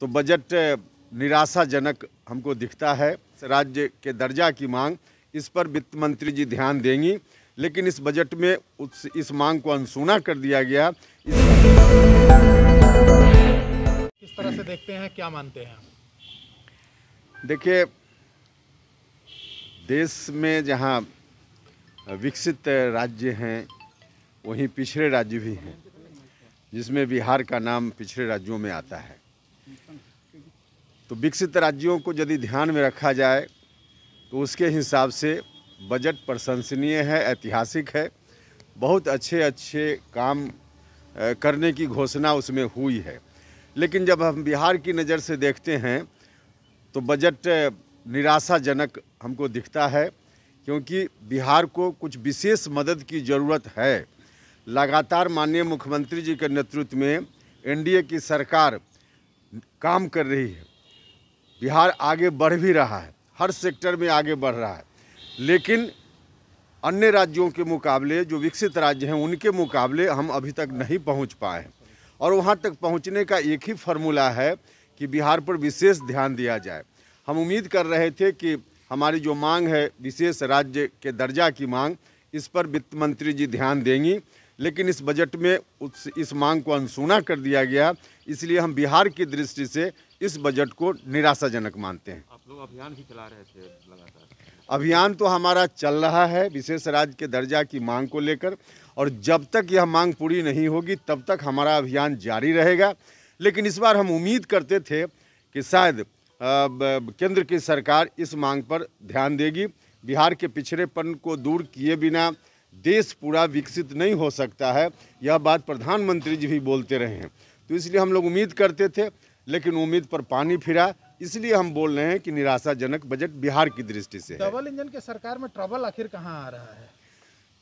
तो बजट निराशाजनक हमको दिखता है राज्य के दर्जा की मांग इस पर वित्त मंत्री जी ध्यान देंगी लेकिन इस बजट में उस इस मांग को अनसुना कर दिया गया इस किस तरह से देखते हैं क्या मानते हैं देखिए देश में जहाँ विकसित राज्य हैं वहीं पिछड़े राज्य भी हैं जिसमें बिहार का नाम पिछड़े राज्यों में आता है तो विकसित राज्यों को यदि ध्यान में रखा जाए तो उसके हिसाब से बजट प्रशंसनीय है ऐतिहासिक है बहुत अच्छे अच्छे काम करने की घोषणा उसमें हुई है लेकिन जब हम बिहार की नज़र से देखते हैं तो बजट निराशाजनक हमको दिखता है क्योंकि बिहार को कुछ विशेष मदद की ज़रूरत है लगातार माननीय मुख्यमंत्री जी के नेतृत्व में एनडीए की सरकार काम कर रही है बिहार आगे बढ़ भी रहा है हर सेक्टर में आगे बढ़ रहा है लेकिन अन्य राज्यों के मुकाबले जो विकसित राज्य हैं उनके मुकाबले हम अभी तक नहीं पहुंच पाए हैं और वहां तक पहुंचने का एक ही फार्मूला है कि बिहार पर विशेष ध्यान दिया जाए हम उम्मीद कर रहे थे कि हमारी जो मांग है विशेष राज्य के दर्जा की मांग इस पर वित्त मंत्री जी ध्यान देंगी लेकिन इस बजट में उस इस मांग को अनसुना कर दिया गया इसलिए हम बिहार की दृष्टि से इस बजट को निराशाजनक मानते हैं आप लोग अभियान भी चला रहे थे लगातार अभियान तो हमारा चल रहा है विशेष राज्य के दर्जा की मांग को लेकर और जब तक यह मांग पूरी नहीं होगी तब तक हमारा अभियान जारी रहेगा लेकिन इस बार हम उम्मीद करते थे कि शायद केंद्र की सरकार इस मांग पर ध्यान देगी बिहार के पिछड़ेपन को दूर किए बिना देश पूरा विकसित नहीं हो सकता है यह बात प्रधानमंत्री जी भी बोलते रहे हैं तो इसलिए हम लोग उम्मीद करते थे लेकिन उम्मीद पर पानी फिरा इसलिए हम बोल रहे हैं कि निराशाजनक बजट बिहार की दृष्टि से डबल इंजन के सरकार में ट्रबल आखिर कहाँ आ रहा है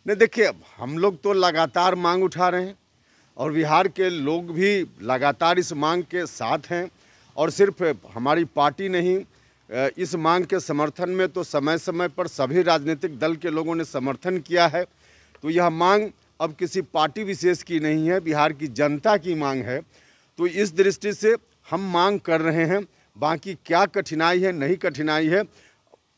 नहीं देखिए अब हम लोग तो लगातार मांग उठा रहे हैं और बिहार के लोग भी लगातार इस मांग के साथ हैं और सिर्फ हमारी पार्टी नहीं इस मांग के समर्थन में तो समय समय पर सभी राजनीतिक दल के लोगों ने समर्थन किया है तो यह मांग अब किसी पार्टी विशेष की नहीं है बिहार की जनता की मांग है तो इस दृष्टि से हम मांग कर रहे हैं बाकी क्या कठिनाई है नहीं कठिनाई है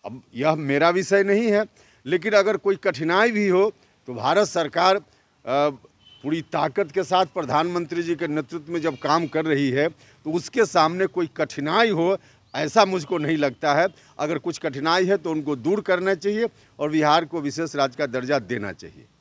अब यह मेरा विषय नहीं है लेकिन अगर कोई कठिनाई भी हो तो भारत सरकार पूरी ताकत के साथ प्रधानमंत्री जी के नेतृत्व में जब काम कर रही है तो उसके सामने कोई कठिनाई हो ऐसा मुझको नहीं लगता है अगर कुछ कठिनाई है तो उनको दूर करना चाहिए और बिहार को विशेष राज्य का दर्जा देना चाहिए